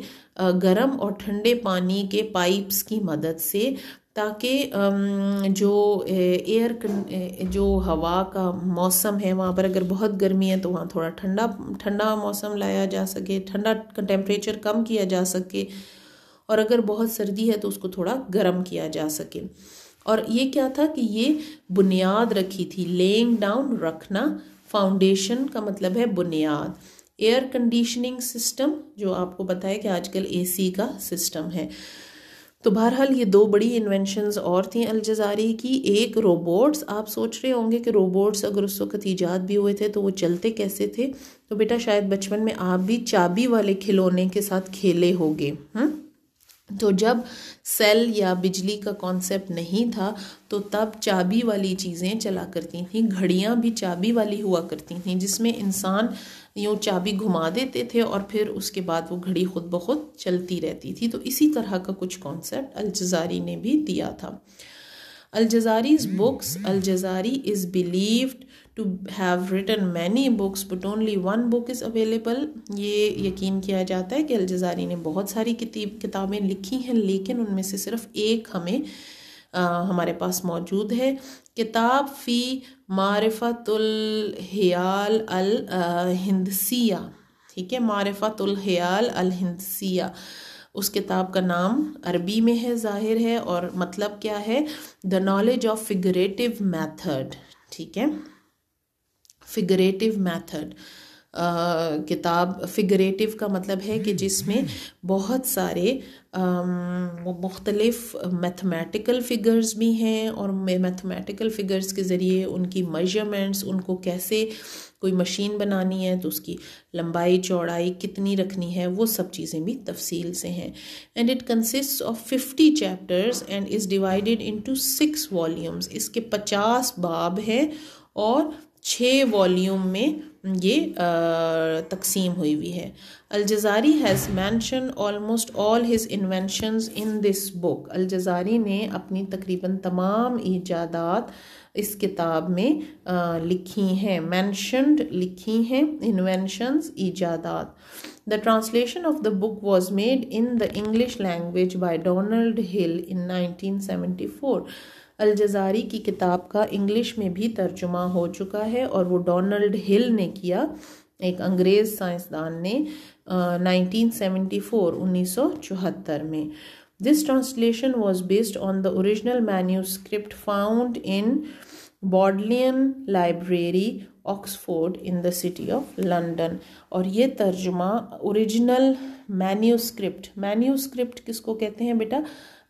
गर्म और ठंडे पानी के पाइप्स की मदद से ताकि जो एयर जो हवा का मौसम है वहाँ पर अगर बहुत गर्मी है तो वहाँ थोड़ा ठंडा ठंडा मौसम लाया जा सके ठंडा टेम्परेचर कम किया जा सके और अगर बहुत सर्दी है तो उसको थोड़ा गर्म किया जा सके और ये क्या था कि ये बुनियाद रखी थी लेइंग डाउन रखना फाउंडेशन का मतलब है बुनियाद एयर कंडीशनिंग सिस्टम जो आपको पता है कि आजकल एसी का सिस्टम है तो बहरहाल ये दो बड़ी इन्वेंशंस और थी अलज़ारी की एक रोबोट्स आप सोच रहे होंगे कि रोबोट्स अगर उस वक्त ईजाद भी हुए थे तो वो चलते कैसे थे तो बेटा शायद बचपन में आप भी चाबी वाले खिलौने के साथ खेले होंगे हम्म तो जब सेल या बिजली का कॉन्सेप्ट नहीं था तो तब चाबी वाली चीज़ें चला करती थी घड़ियाँ भी चाबी वाली हुआ करती थी जिसमें इंसान यूँ चाबी घुमा देते थे और फिर उसके बाद वो घड़ी खुद ब खुद चलती रहती थी तो इसी तरह का कुछ कॉन्सेप्ट अलजारी ने भी दिया था Al Jazari books Al Jazari is believed to have written many books but only one book is available ये यकीन किया जाता है कि अलज़ारी ने बहुत सारी किताबें लिखी हैं लेकिन उनमें से सिर्फ एक हमें आ, हमारे पास मौजूद है किताब फ़ी मारफतुलहयाल अल हिंदसिया ठीक है मारफतुलहयाल अल हिंदसिया उस किताब का नाम अरबी में है ज़ाहिर है और मतलब क्या है the knowledge of figurative method ठीक है फिगरेटिव मेथड किताब फिगरेटिव का मतलब है कि जिसमें बहुत सारे मुख्तलफ़ मैथमेटिकल फ़िगर्स भी हैं और मैथमेटिकल फ़िगर्स के ज़रिए उनकी मेजरमेंट्स उनको कैसे कोई मशीन बनानी है तो उसकी लंबाई चौड़ाई कितनी रखनी है वो सब चीज़ें भी तफसील से हैं and it consist of fifty chapters and is divided into six volumes इसके पचास बाब हैं और छः वॉल्यूम में ये तकसीम हुई हुई है Al Jazari has mention almost all his inventions in this book Al Jazari ने अपनी तकरीबन तमाम ईजादात इस किताब में आ, लिखी हैं मैंशनड लिखी हैं इन्वेंशंस ईजादात the translation of the book was made in the English language by Donald Hill in nineteen seventy four Al Jazari की किताब का इंग्लिश में भी तर्जुमा हो चुका है और वो डोनल्ड हिल ने किया एक अंग्रेज़ साइंसदान ने नाइनटीन सेवेंटी फोर उन्नीस सौ चौहत्तर में this translation was based on the original manuscript found in Bodleian library Oxford in the city of London और ये तर्जुमा ओरिजिनल मैन्यूस्क्रिप्ट मैन्यूस्क्रिप्ट किसको कहते हैं बेटा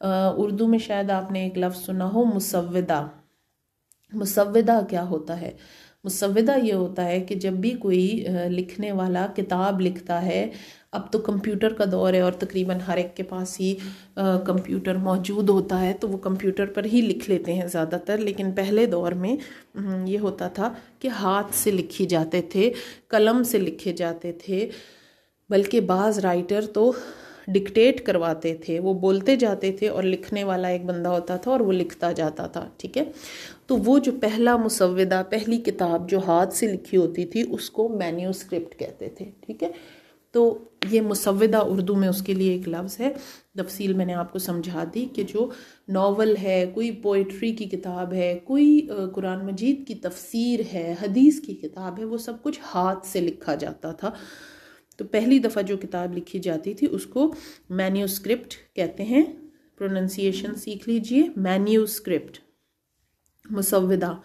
उर्दू में शायद आपने एक लफ्ज़ सुना हो मुसविदा मुसविदा क्या होता है मुसविदा ये होता है कि जब भी कोई लिखने वाला किताब लिखता है अब तो कंप्यूटर का दौर है और तकरीबन हर एक के पास ही कंप्यूटर मौजूद होता है तो वो कंप्यूटर पर ही लिख लेते हैं ज़्यादातर लेकिन पहले दौर में ये होता था कि हाथ से लिखे जाते थे कलम से लिखे जाते थे बल्कि बाज़ राइटर तो डिक्टेट करवाते थे वो बोलते जाते थे और लिखने वाला एक बंदा होता था और वो लिखता जाता था ठीक है तो वो जो पहला मुसवदा पहली किताब जो हाथ से लिखी होती थी उसको मैन्यूस्क्रिप्ट कहते थे ठीक है तो ये मुसविदा उर्दू में उसके लिए एक लफ्ज़ है तफसील मैंने आपको समझा दी कि जो नावल है कोई पोइट्री की किताब है कोई कुरान मजीद की तफसीर है हदीस की किताब है वो सब कुछ हाथ से लिखा जाता था तो पहली दफ़ा जो किताब लिखी जाती थी उसको मैन्यूस्क्रिप्ट कहते हैं प्रोनंसिएशन सीख लीजिए मैन्यूस्क्रिप्ट मुसविदा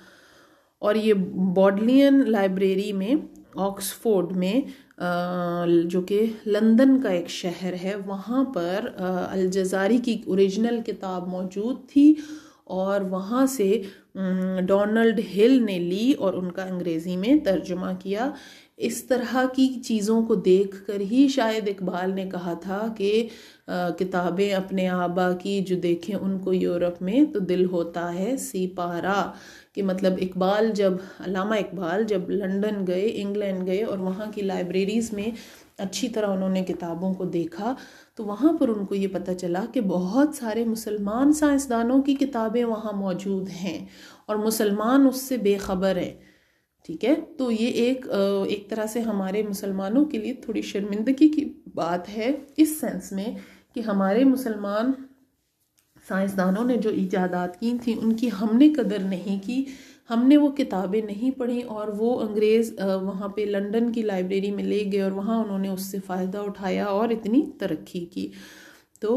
और ये बॉडलियन लाइब्रेरी में ऑक्सफोर्ड में जो कि लंदन का एक शहर है वहाँ पर अलज़ारी की ओरिजिनल किताब मौजूद थी और वहाँ से डोनाल्ड हिल ने ली और उनका अंग्रेज़ी में तर्जुमा किया इस तरह की चीज़ों को देख कर ही शायद इकबाल ने कहा था कि किताबें अपने आबा की जो देखें उनको यूरोप में तो दिल होता है सीपारा कि मतलब इकबाल जब अलामा इकबाल जब लंदन गए इंग्लैंड गए और वहाँ की लाइब्रेरीज़ में अच्छी तरह उन्होंने किताबों को देखा तो वहाँ पर उनको ये पता चला कि बहुत सारे मुसलमान साइंसदानों की किताबें वहाँ मौजूद हैं और मुसलमान उससे बेखबर हैं ठीक है तो ये एक एक तरह से हमारे मुसलमानों के लिए थोड़ी शर्मिंदगी की बात है इस सेंस में कि हमारे मुसलमान साइंसदानों ने जो इजादात की थी उनकी हमने कदर नहीं की हमने वो किताबें नहीं पढ़ी और वो अंग्रेज़ वहाँ पे लंदन की लाइब्रेरी में ले गए और वहाँ उन्होंने उससे फ़ायदा उठाया और इतनी तरक्की की तो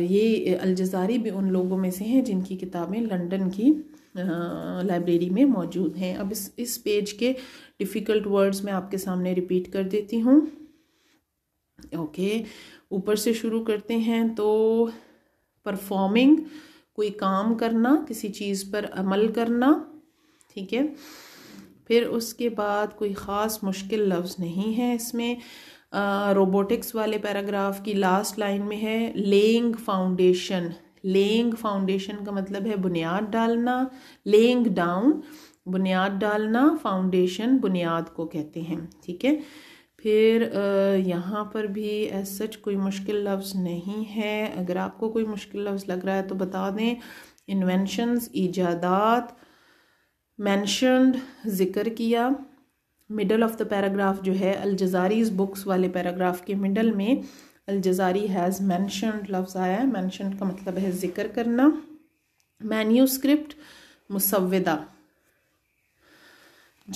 ये अलजारी भी उन लोगों में से हैं जिनकी किताबें लंदन की लाइब्रेरी में मौजूद हैं अब इस इस पेज के डिफ़िकल्ट वर्ड्स मैं आपके सामने रिपीट कर देती हूँ ओके ऊपर से शुरू करते हैं तो परफॉर्मिंग कोई काम करना किसी चीज़ पर अमल करना ठीक है फिर उसके बाद कोई ख़ास मुश्किल लफ्ज़ नहीं है इसमें रोबोटिक्स वाले पैराग्राफ की लास्ट लाइन में है लेइंग फाउंडेशन लेइंग फाउंडेशन का मतलब है बुनियाद डालना लेइंग डाउन बुनियाद डालना फाउंडेशन बुनियाद को कहते हैं ठीक है फिर यहाँ पर भी एज सच कोई मुश्किल लफ्ज़ नहीं है अगर आपको कोई मुश्किल लफ्ज़ लग रहा है तो बता दें इन्वेंशंस ईजादात मैंशनड ज़िक्र किया मिडल ऑफ़ द पैराग्राफ जो है अलजारीज बुक्स वाले पैराग्राफ के मिडल में अलजारी हैज़ मैंशन लफ्ज़ आया है मैंशन का मतलब है ज़िक्र करना मैन्यू स्क्रिप्ट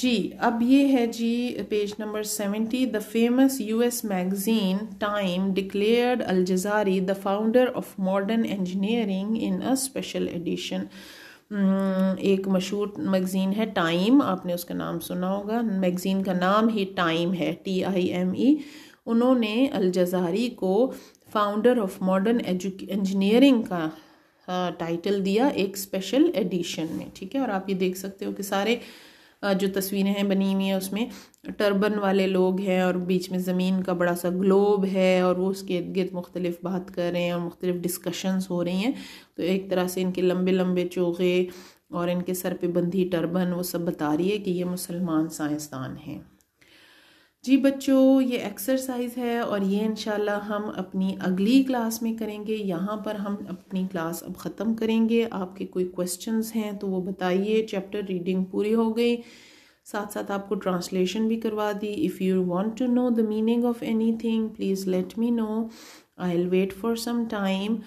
जी अब ये है जी page number seventy the famous U S magazine Time declared Al Jazari the founder of modern engineering in a special edition एक मशहूर मैगज़ीन है टाइम आपने उसका नाम सुना होगा मैगज़ीन का नाम ही टाइम है टी आई एम ई उन्होंने अलज़ारी को फाउंडर ऑफ मॉडर्न एजु इंजीनियरिंग का टाइटल दिया एक स्पेशल एडिशन में ठीक है और आप ये देख सकते हो कि सारे जो तस्वीरें हैं बनी हुई हैं उसमें टर्बन वाले लोग हैं और बीच में ज़मीन का बड़ा सा ग्लोब है और वो उसके इर्द गिर्द मुख्तलिफ बात कर रहे हैं और मुख्तलिफ डिस्कशंस हो रही हैं तो एक तरह से इनके लंबे लंबे चोगे और इनके सर पे बंधी टर्बन वो सब बता रही है कि ये मुसलमान साइंसदान हैं जी बच्चों ये एक्सरसाइज है और ये इनशाला हम अपनी अगली क्लास में करेंगे यहाँ पर हम अपनी क्लास अब ख़त्म करेंगे आपके कोई क्वेश्चंस हैं तो वो बताइए चैप्टर रीडिंग पूरी हो गई साथ साथ आपको ट्रांसलेशन भी करवा दी if you want to know the meaning of anything please let me know I wait for some time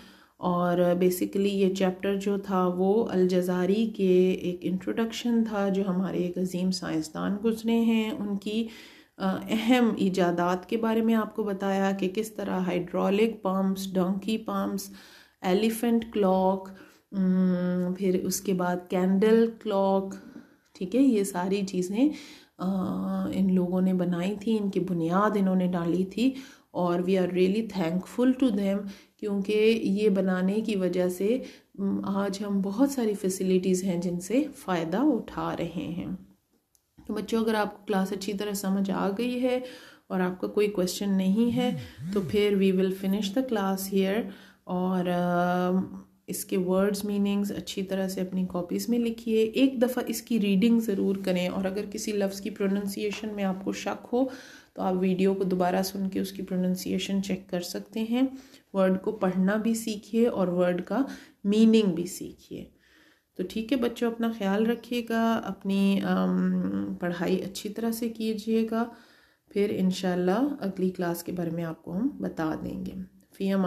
और बेसिकली ये चैप्टर जो था वो अलज़ारी के एक इंट्रोडक्शन था जो हमारे एक अजीम साइंसदान गुजरे हैं उनकी अहम ईजादात के बारे में आपको बताया कि किस तरह hydraulic pumps donkey pumps elephant clock फिर उसके बाद कैंडल क्लॉक ठीक है ये सारी चीज़ें इन लोगों ने बनाई थी इनकी बुनियाद इन्होंने डाली थी और we are really thankful to them क्योंकि ये बनाने की वजह से आज हम बहुत सारी फैसिलिटीज़ हैं जिनसे फ़ायदा उठा रहे हैं तो बच्चों अगर आपको क्लास अच्छी तरह समझ आ गई है और आपका कोई क्वेश्चन नहीं है तो फिर we will finish the class here और इसके वर्ड्स मीनिंग्स अच्छी तरह से अपनी कॉपीज़ में लिखिए एक दफ़ा इसकी रीडिंग ज़रूर करें और अगर किसी लफ्ज़ की प्रोनंसिएशन में आपको शक हो तो आप वीडियो को दोबारा सुन के उसकी प्रोनंसिएशन चेक कर सकते हैं वर्ड को पढ़ना भी सीखिए और वर्ड का मीनिंग भी सीखिए तो ठीक है बच्चों अपना ख्याल रखिएगा अपनी पढ़ाई अच्छी तरह से कीजिएगा फिर इन अगली क्लास के बारे में आपको हम बता देंगे फ़ी